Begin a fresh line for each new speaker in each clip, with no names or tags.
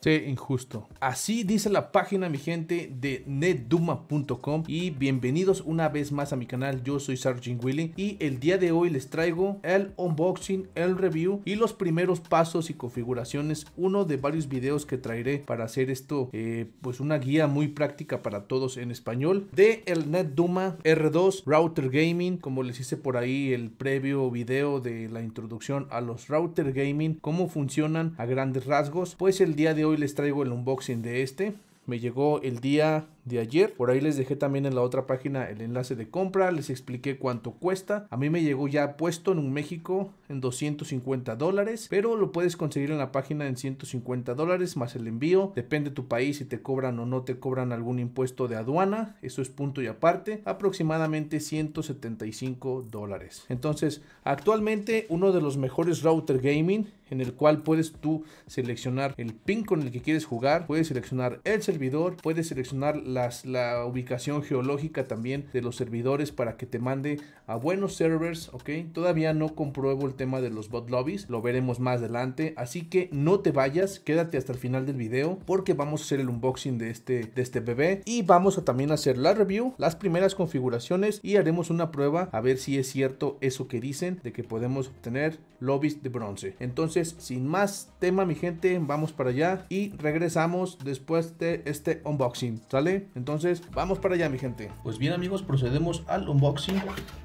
Se injusto. Así dice la página, mi gente, de netduma.com. Y bienvenidos una vez más a mi canal. Yo soy Sargent Willy. Y el día de hoy les traigo el unboxing, el review y los primeros pasos y configuraciones. Uno de varios videos que traeré para hacer esto, eh, pues una guía muy práctica para todos en español de el NetDuma R2 Router Gaming. Como les hice por ahí el previo video de la introducción a los Router Gaming, cómo funcionan a grandes rasgos. Pues el día de hoy les traigo el unboxing de este. Me llegó el día de ayer. Por ahí les dejé también en la otra página el enlace de compra. Les expliqué cuánto cuesta. A mí me llegó ya puesto en un México en 250 dólares. Pero lo puedes conseguir en la página en 150 dólares más el envío. Depende tu país si te cobran o no te cobran algún impuesto de aduana. Eso es punto y aparte. Aproximadamente 175 dólares. Entonces, actualmente uno de los mejores router gaming en el cual puedes tú seleccionar el pin con el que quieres jugar, puedes seleccionar el servidor, puedes seleccionar la ubicación geológica también de los servidores para que te mande a buenos servers, ¿ok? Todavía no compruebo el tema de los bot lobbies, lo veremos más adelante, así que no te vayas, quédate hasta el final del video porque vamos a hacer el unboxing de este, de este bebé y vamos a también hacer la review, las primeras configuraciones y haremos una prueba a ver si es cierto eso que dicen de que podemos obtener lobbies de bronce. Entonces, sin más tema, mi gente, vamos para allá y regresamos después de este unboxing, ¿sale? Entonces, vamos para allá, mi gente. Pues bien, amigos, procedemos al unboxing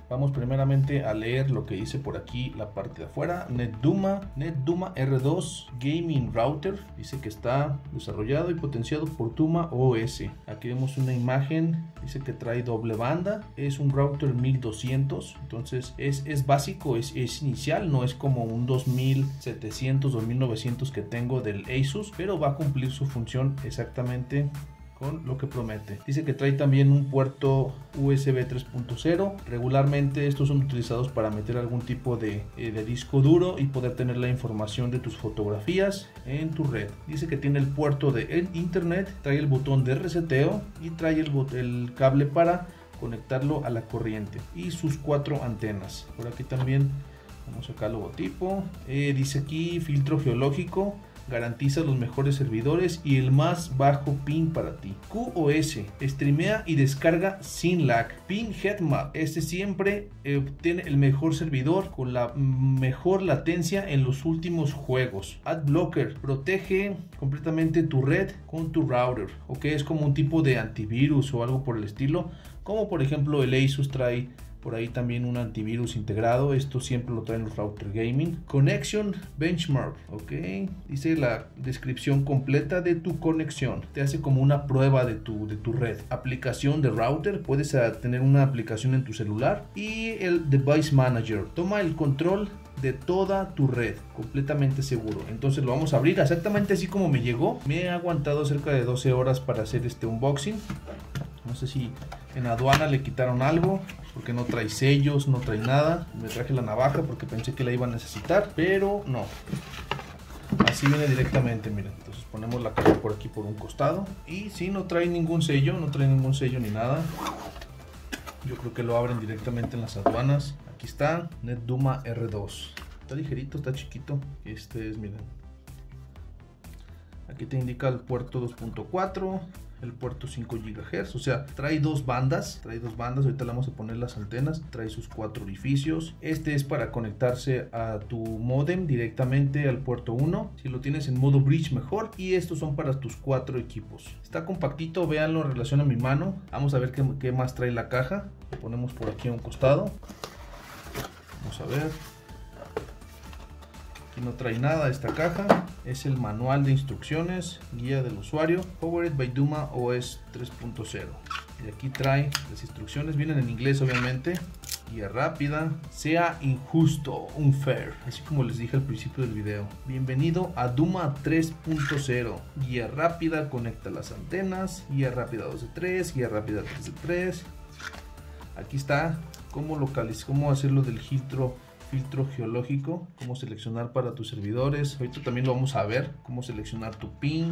Vamos primeramente a leer lo que dice por aquí la parte de afuera. NetDuma, NetDuma R2 Gaming Router. Dice que está desarrollado y potenciado por Duma OS. Aquí vemos una imagen. Dice que trae doble banda. Es un router 1200. Entonces es, es básico, es, es inicial. No es como un 2700, 2900 que tengo del Asus. Pero va a cumplir su función exactamente con lo que promete. Dice que trae también un puerto USB 3.0. Regularmente estos son utilizados para meter algún tipo eh, de, disco duro y poder tener la información de tus fotografías en tu red. Dice que tiene el puerto de internet, trae el botón de reseteo y trae el, el cable para conectarlo a la corriente y sus cuatro antenas. Por aquí también vamos acá el logotipo. Eh, dice aquí filtro geológico Garantiza los mejores servidores y el más bajo ping para ti. QoS. Streamea y descarga sin lag. PIN Headmap. Este siempre eh, obtiene el mejor servidor con la mejor latencia en los últimos juegos. AdBlocker. Protege completamente tu red con tu router. Ok, es como un tipo de antivirus o algo por el estilo. Como por ejemplo el Asus trae por ahí también un antivirus integrado, esto siempre lo traen los router gaming. Connection Benchmark, ok, dice la descripción completa de tu conexión, te hace como una prueba de tu, de tu red. Aplicación de router, puedes ah, tener una aplicación en tu celular y el Device Manager, toma el control de toda tu red, completamente seguro. Entonces lo vamos a abrir exactamente así como me llegó. Me he aguantado cerca de 12 horas para hacer este unboxing. No sé si en aduana le quitaron algo porque no trae sellos, no trae nada. Me traje la navaja porque pensé que la iba a necesitar, pero no. Así viene directamente, miren. Entonces ponemos la caja por aquí por un costado y si no trae ningún sello, no trae ningún sello ni nada. Yo creo que lo abren directamente en las aduanas. Aquí está, Net Duma R2. Está ligerito, está chiquito. Este es, miren, Aquí te indica el puerto 2.4, el puerto 5 GHz, o sea, trae dos bandas, trae dos bandas, ahorita le vamos a poner las antenas, trae sus cuatro orificios. Este es para conectarse a tu modem directamente al puerto 1, si lo tienes en modo bridge mejor y estos son para tus cuatro equipos. Está compactito, véanlo en relación a mi mano, vamos a ver qué, qué más trae la caja, lo ponemos por aquí a un costado, vamos a ver, no trae nada esta caja. Es el manual de instrucciones, guía del usuario, Powered by Duma OS 3.0. Y aquí trae las instrucciones, vienen en inglés obviamente. Guía rápida, sea injusto, unfair, así como les dije al principio del video. Bienvenido a Duma 3.0. Guía rápida, conecta las antenas, guía rápida 2 de 3, guía rápida 3 de 3. Aquí está cómo, localizar cómo hacerlo del filtro filtro geológico, cómo seleccionar para tus servidores. Ahorita también lo vamos a ver, cómo seleccionar tu ping,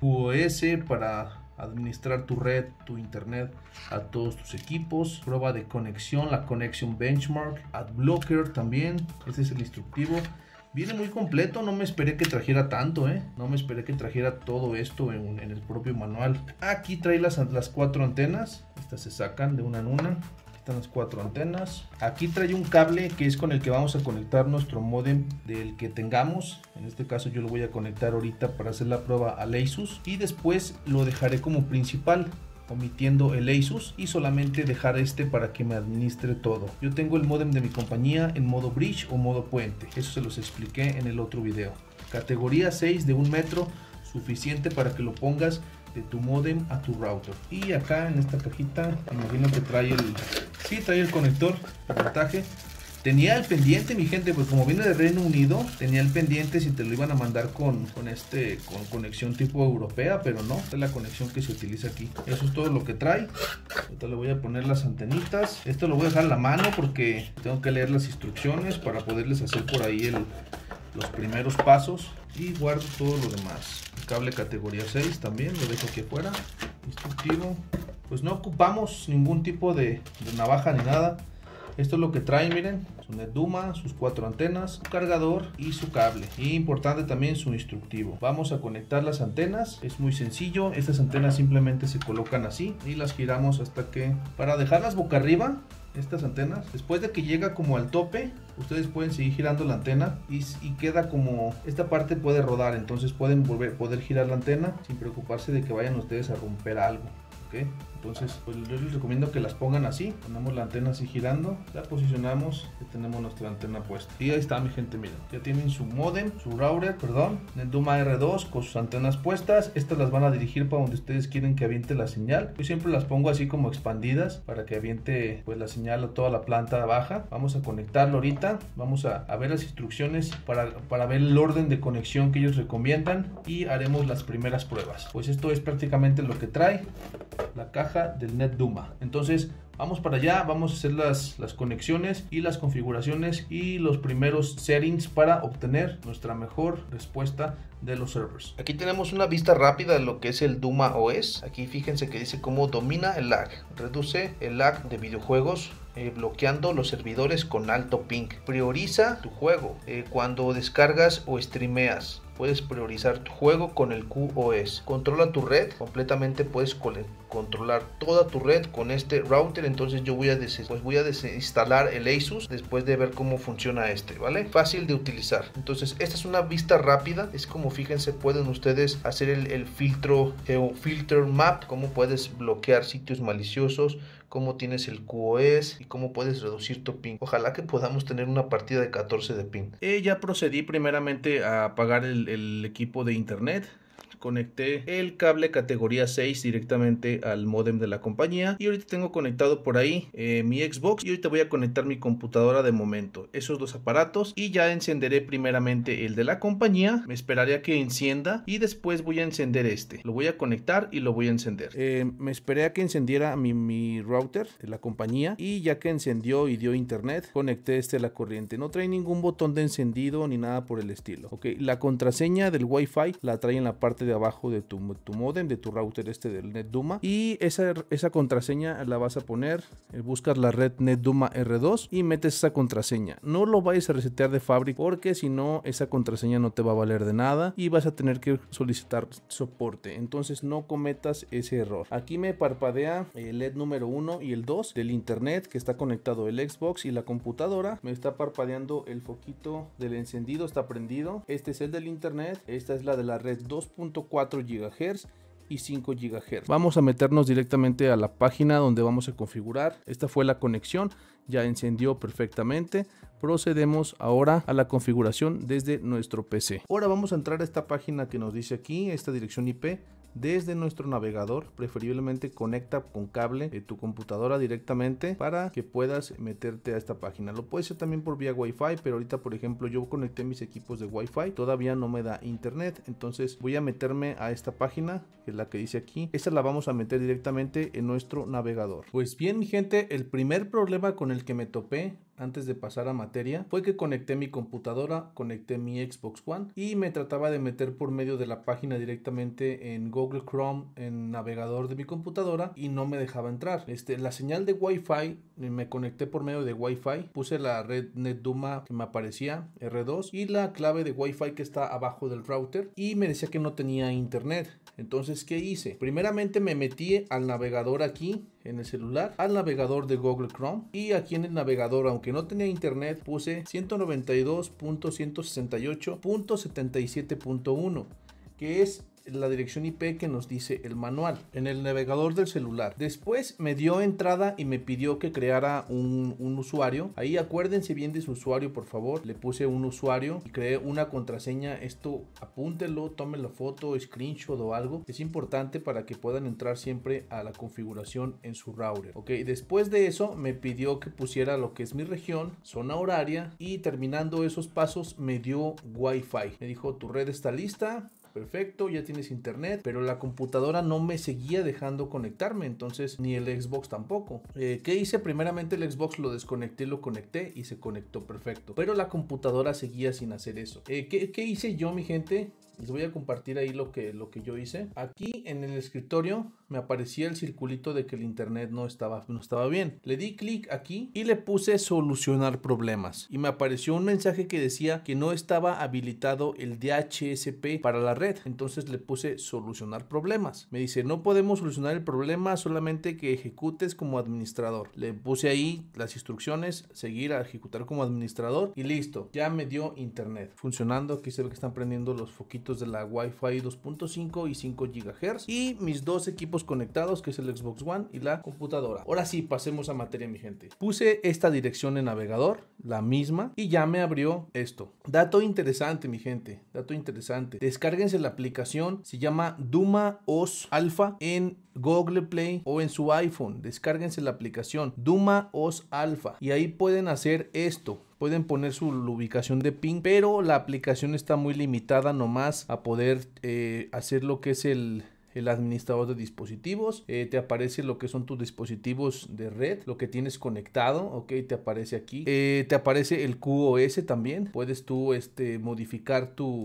QoS para administrar tu red, tu internet a todos tus equipos, prueba de conexión, la conexión benchmark, adblocker también, este es el instructivo. Viene muy completo, no me esperé que trajera tanto, ¿eh? No me esperé que trajera todo esto en, el propio manual. Aquí trae las, las cuatro antenas, estas se sacan de una en una las cuatro antenas. Aquí trae un cable que es con el que vamos a conectar nuestro modem del que tengamos. En este caso yo lo voy a conectar ahorita para hacer la prueba al Asus y después lo dejaré como principal omitiendo el Asus y solamente dejar este para que me administre todo. Yo tengo el modem de mi compañía en modo bridge o modo puente, eso se los expliqué en el otro video. Categoría 6 de un metro, suficiente para que lo pongas de tu modem a tu router. Y acá en esta cajita, imagino que trae el, Sí, trae el conector, de voltaje. Tenía el pendiente, mi gente, pues como viene de Reino Unido, tenía el pendiente si te lo iban a mandar con, este con conexión tipo europea, pero no, esta es la conexión que se utiliza aquí. Eso es todo lo que trae. Ahorita le voy a poner las antenitas. Esto lo voy a dejar a la mano porque tengo que leer las instrucciones para poderles hacer por ahí el, los primeros pasos. Y guardo todo lo demás. El cable categoría 6 también, lo dejo aquí afuera. Instructivo pues no ocupamos ningún tipo de, navaja ni nada. Esto es lo que trae, miren, su Duma, sus cuatro antenas, su cargador y su cable. Y importante también su instructivo. Vamos a conectar las antenas, es muy sencillo. Estas antenas simplemente se colocan así y las giramos hasta que... Para dejarlas boca arriba, estas antenas, después de que llega como al tope, ustedes pueden seguir girando la antena y, queda como... Esta parte puede rodar, entonces pueden volver, poder girar la antena sin preocuparse de que vayan ustedes a romper algo. Entonces, pues yo les recomiendo que las pongan así. Ponemos la antena así girando, la posicionamos y tenemos nuestra antena puesta. Y ahí está mi gente, miren. Ya tienen su modem, su router, perdón, el Duma R2 con sus antenas puestas. Estas las van a dirigir para donde ustedes quieren que aviente la señal. Yo siempre las pongo así como expandidas para que aviente pues la señal a toda la planta baja. Vamos a conectarlo ahorita. Vamos a, a ver las instrucciones para, para ver el orden de conexión que ellos recomiendan y haremos las primeras pruebas. Pues esto es prácticamente lo que trae la caja del del NetDuma. Entonces, Vamos para allá, vamos a hacer las, las, conexiones y las configuraciones y los primeros settings para obtener nuestra mejor respuesta de los servers. Aquí tenemos una vista rápida de lo que es el Duma OS. Aquí fíjense que dice cómo domina el lag, reduce el lag de videojuegos eh, bloqueando los servidores con alto ping. Prioriza tu juego eh, cuando descargas o streameas puedes priorizar tu juego con el QoS. Controla tu red, completamente puedes controlar toda tu red con este router, entonces yo voy a, pues voy a desinstalar el Asus después de ver cómo funciona este, ¿vale? Fácil de utilizar. Entonces, esta es una vista rápida, es como fíjense, pueden ustedes hacer el, el filtro, eh, o filter map, cómo puedes bloquear sitios maliciosos, cómo tienes el QoS y cómo puedes reducir tu ping. Ojalá que podamos tener una partida de 14 de ping. Eh, ya procedí primeramente a apagar el, el, equipo de internet conecté el cable categoría 6 directamente al modem de la compañía y ahorita tengo conectado por ahí eh, mi Xbox y ahorita voy a conectar mi computadora de momento esos dos aparatos y ya encenderé primeramente el de la compañía me esperaré a que encienda y después voy a encender este lo voy a conectar y lo voy a encender eh, me esperé a que encendiera mi, mi, router de la compañía y ya que encendió y dio internet conecté este a la corriente no trae ningún botón de encendido ni nada por el estilo ok la contraseña del wifi la trae en la parte parte de abajo de tu, tu modem, de tu router este del NetDuma. Y esa, esa contraseña la vas a poner, eh, buscas la red NetDuma R2 y metes esa contraseña. No lo vayas a resetear de fábrica porque si no, esa contraseña no te va a valer de nada y vas a tener que solicitar soporte. Entonces no cometas ese error. Aquí me parpadea el LED número 1 y el 2 del internet que está conectado el Xbox y la computadora. Me está parpadeando el foquito del encendido, está prendido. Este es el del internet. Esta es la de la red 2. 4 GHz y 5 GHz. Vamos a meternos directamente a la página donde vamos a configurar. Esta fue la conexión, ya encendió perfectamente. Procedemos ahora a la configuración desde nuestro PC. Ahora vamos a entrar a esta página que nos dice aquí, esta dirección IP desde nuestro navegador, preferiblemente conecta con cable de tu computadora directamente para que puedas meterte a esta página. Lo puede hacer también por vía Wi-Fi, pero ahorita por ejemplo yo conecté mis equipos de Wi-Fi, todavía no me da internet, entonces voy a meterme a esta página, que es la que dice aquí. Esta la vamos a meter directamente en nuestro navegador. Pues bien, mi gente, el primer problema con el que me topé antes de pasar a materia fue que conecté mi computadora, conecté mi Xbox One y me trataba de meter por medio de la página directamente en Google Chrome, en navegador de mi computadora y no me dejaba entrar. Este, la señal de Wi-Fi, eh, me conecté por medio de Wi-Fi, puse la red NetDuma que me aparecía, R2, y la clave de Wi-Fi que está abajo del router y me decía que no tenía internet. Entonces, ¿qué hice? Primeramente me metí al navegador aquí en el celular al navegador de Google Chrome y aquí en el navegador aunque no tenía internet puse 192.168.77.1 que es la dirección IP que nos dice el manual en el navegador del celular. Después me dio entrada y me pidió que creara un, usuario. Ahí acuérdense bien de su usuario, por favor. Le puse un usuario y creé una contraseña. Esto apúntelo, tome la foto, screenshot o algo. Es importante para que puedan entrar siempre a la configuración en su router. Ok, después de eso me pidió que pusiera lo que es mi región, zona horaria y terminando esos pasos me dio wifi. Me dijo tu red está lista, perfecto, ya tienes internet, pero la computadora no me seguía dejando conectarme, entonces ni el Xbox tampoco. Eh, ¿Qué hice? Primeramente el Xbox lo desconecté, lo conecté y se conectó perfecto, pero la computadora seguía sin hacer eso. Eh, ¿Qué hice yo, mi gente? Les voy a compartir ahí lo que, lo que yo hice. Aquí en el escritorio me aparecía el circulito de que el internet no estaba, no estaba bien. Le di clic aquí y le puse solucionar problemas. Y me apareció un mensaje que decía que no estaba habilitado el DHCP para la red. Entonces le puse solucionar problemas. Me dice no podemos solucionar el problema solamente que ejecutes como administrador. Le puse ahí las instrucciones, seguir a ejecutar como administrador y listo. Ya me dio internet funcionando. Aquí se ve que están prendiendo los foquitos de la Wi-Fi 2.5 y 5 GHz y mis dos equipos conectados que es el Xbox One y la computadora. Ahora sí, pasemos a materia mi gente. Puse esta dirección en navegador la misma y ya me abrió esto. Dato interesante, mi gente, dato interesante. Descárguense la aplicación, se llama Duma OS Alpha en Google Play o en su iPhone. Descárguense la aplicación Duma OS Alpha y ahí pueden hacer esto pueden poner su ubicación de ping, pero la aplicación está muy limitada nomás a poder eh, hacer lo que es el el administrador de dispositivos, eh, te aparece lo que son tus dispositivos de red, lo que tienes conectado, ok, te aparece aquí, eh, te aparece el QoS también, puedes tú este, modificar tu,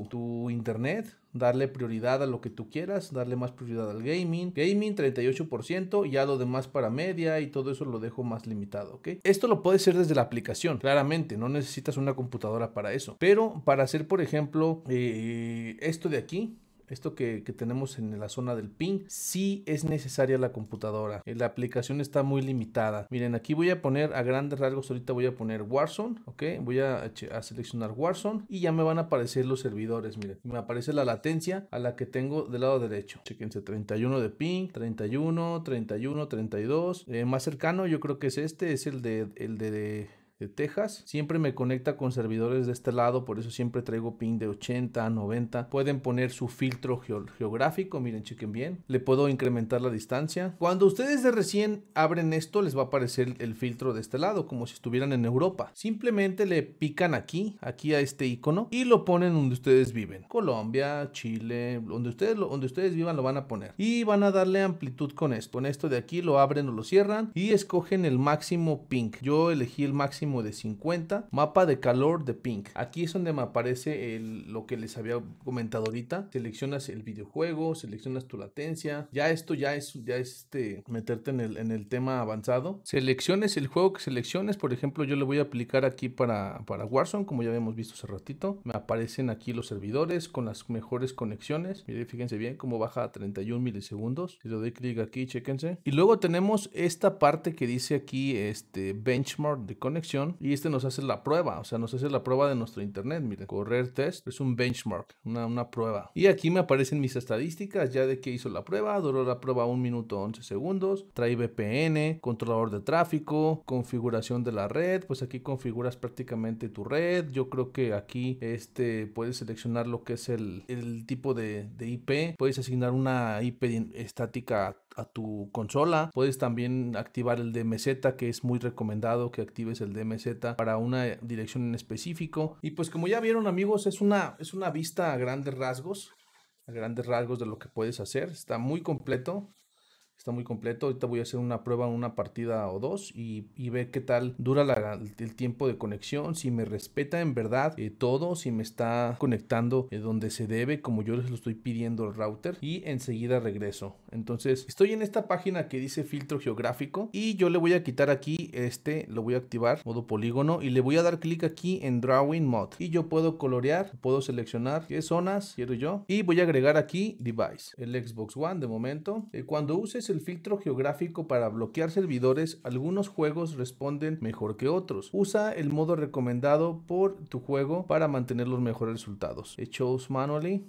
internet, darle prioridad a lo que tú quieras, darle más prioridad al gaming. Gaming 38%, ya lo demás para media y todo eso lo dejo más limitado, ¿ok? Esto lo puedes hacer desde la aplicación, claramente, no necesitas una computadora para eso. Pero para hacer, por ejemplo, eh, esto de aquí, esto que, tenemos en la zona del ping, sí es necesaria la computadora. Eh, la aplicación está muy limitada. Miren, aquí voy a poner a grandes rasgos, ahorita voy a poner Warzone, ¿ok? Voy a, seleccionar Warzone y ya me van a aparecer los servidores, miren. Me aparece la latencia a la que tengo del lado derecho. Chequense, 31 de ping, 31, 31, 32. más cercano yo creo que es este, es el de... El de Texas. Siempre me conecta con servidores de este lado, por eso siempre traigo ping de 80 a 90. Pueden poner su filtro geográfico, miren, chequen bien. Le puedo incrementar la distancia. Cuando ustedes de recién abren esto, les va a aparecer el filtro de este lado, como si estuvieran en Europa. Simplemente le pican aquí, aquí a este icono, y lo ponen donde ustedes viven. Colombia, Chile, donde ustedes, donde ustedes vivan lo van a poner. Y van a darle amplitud con esto. Con esto de aquí lo abren o lo cierran y escogen el máximo ping. Yo elegí el máximo de 50. Mapa de calor de Pink. Aquí es donde me aparece lo que les había comentado ahorita. Seleccionas el videojuego, seleccionas tu latencia. Ya esto ya es ya este meterte en el, tema avanzado. Selecciones el juego que selecciones. Por ejemplo, yo le voy a aplicar aquí para, para Warzone, como ya habíamos visto hace ratito. Me aparecen aquí los servidores con las mejores conexiones. Miren, fíjense bien cómo baja a 31 milisegundos. Si le doy clic aquí, chequense, Y luego tenemos esta parte que dice aquí este benchmark de conexión y este nos hace la prueba, o sea, nos hace la prueba de nuestro internet, miren, correr test, es un benchmark, una, prueba. Y aquí me aparecen mis estadísticas ya de que hizo la prueba, duró la prueba 1 minuto 11 segundos, trae VPN, controlador de tráfico, configuración de la red, pues aquí configuras prácticamente tu red, yo creo que aquí este, puedes seleccionar lo que es el, tipo de, de IP, puedes asignar una IP estática a tu consola. Puedes también activar el DMZ, que es muy recomendado que actives el DMZ para una eh, dirección en específico. Y pues como ya vieron amigos, es una, es una vista a grandes rasgos, a grandes rasgos de lo que puedes hacer. Está muy completo está muy completo. Ahorita voy a hacer una prueba, en una partida o dos y, y ver qué tal dura el tiempo de conexión, si me respeta en verdad eh, todo, si me está conectando eh, donde se debe, como yo les lo estoy pidiendo al router y enseguida regreso. Entonces estoy en esta página que dice filtro geográfico y yo le voy a quitar aquí este, lo voy a activar modo polígono y le voy a dar clic aquí en Drawing Mode y yo puedo colorear, puedo seleccionar qué zonas quiero yo y voy a agregar aquí device, el Xbox One de momento. Eh, cuando uses el filtro geográfico para bloquear servidores, algunos juegos responden mejor que otros. Usa el modo recomendado por tu juego para mantener los mejores resultados. It manually.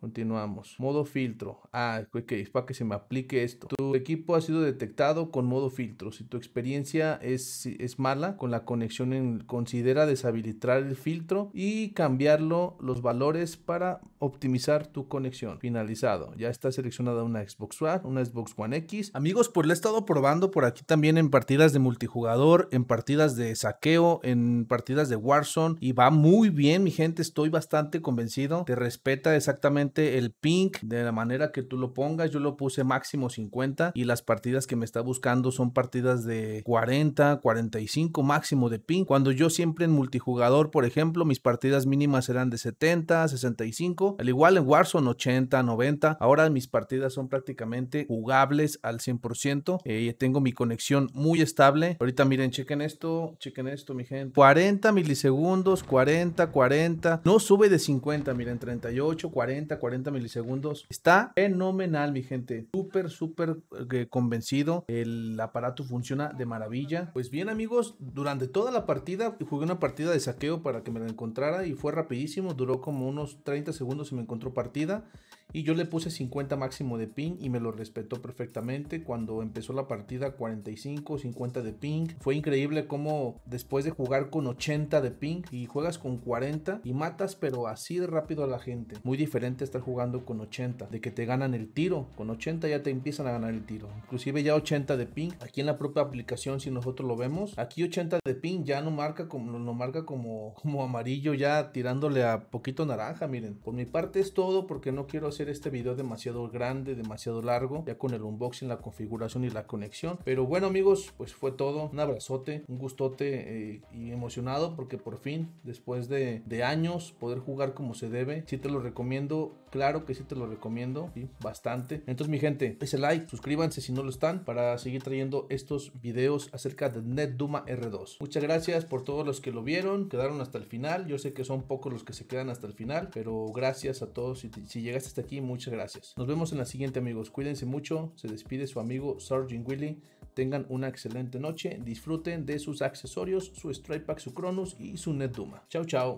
Continuamos. Modo filtro. Ah, ok, es para que se me aplique esto. Tu equipo ha sido detectado con modo filtro. Si tu experiencia es, es mala con la conexión, considera deshabilitar el filtro y cambiarlo los valores para optimizar tu conexión. Finalizado. Ya está seleccionada una Xbox One, una Xbox One X. Amigos, pues la he estado probando por aquí también en partidas de multijugador, en partidas de saqueo, en partidas de Warzone y va muy bien, mi gente. Estoy bastante convencido. Te respeta exactamente el ping de la manera que tú lo pongas. Yo lo puse máximo 50 y las partidas que me está buscando son partidas de 40, 45 máximo de ping. Cuando yo siempre en multijugador, por ejemplo, mis partidas mínimas eran de 70, 65. Al igual en Warzone 80, 90. Ahora mis partidas son prácticamente jugables al 100%. Eh, tengo mi conexión muy estable. Ahorita miren, chequen esto, chequen esto, mi gente. 40 milisegundos, 40, 40. No sube de 50, miren, 38, 40, 40 milisegundos. Está fenomenal, mi gente. Súper, súper eh, convencido. El aparato funciona de maravilla. Pues bien, amigos, durante toda la partida jugué una partida de saqueo para que me la encontrara y fue rapidísimo. Duró como unos 30 segundos y me encontró partida. Y yo le puse 50 máximo de ping y me lo respetó perfectamente. Cuando empezó la partida, 45, 50 de ping. Fue increíble cómo después de jugar con 80 de ping y juegas con 40 y matas, pero así de rápido a la gente. Muy diferente estar jugando con 80, de que te ganan el tiro, con 80 ya te empiezan a ganar el tiro, inclusive ya 80 de ping, aquí en la propia aplicación si nosotros lo vemos, aquí 80 de ping ya no marca como, no marca como, como amarillo ya tirándole a poquito naranja, miren, por mi parte es todo porque no quiero hacer este video demasiado grande, demasiado largo, ya con el unboxing, la configuración y la conexión, pero bueno amigos, pues fue todo, un abrazote, un gustote eh, y emocionado porque por fin, después de, de años, poder jugar como se debe, sí te lo recomiendo, claro que sí te lo recomiendo bastante. Entonces, mi gente, ese like, suscríbanse si no lo están para seguir trayendo estos videos acerca de NetDuma R2. Muchas gracias por todos los que lo vieron, quedaron hasta el final. Yo sé que son pocos los que se quedan hasta el final, pero gracias a todos. Si, si llegaste hasta aquí, muchas gracias. Nos vemos en la siguiente, amigos. Cuídense mucho. Se despide su amigo Sergeant Willy. Tengan una excelente noche. Disfruten de sus accesorios, su Strike Pack, su Cronus y su NetDuma. Chao, chao.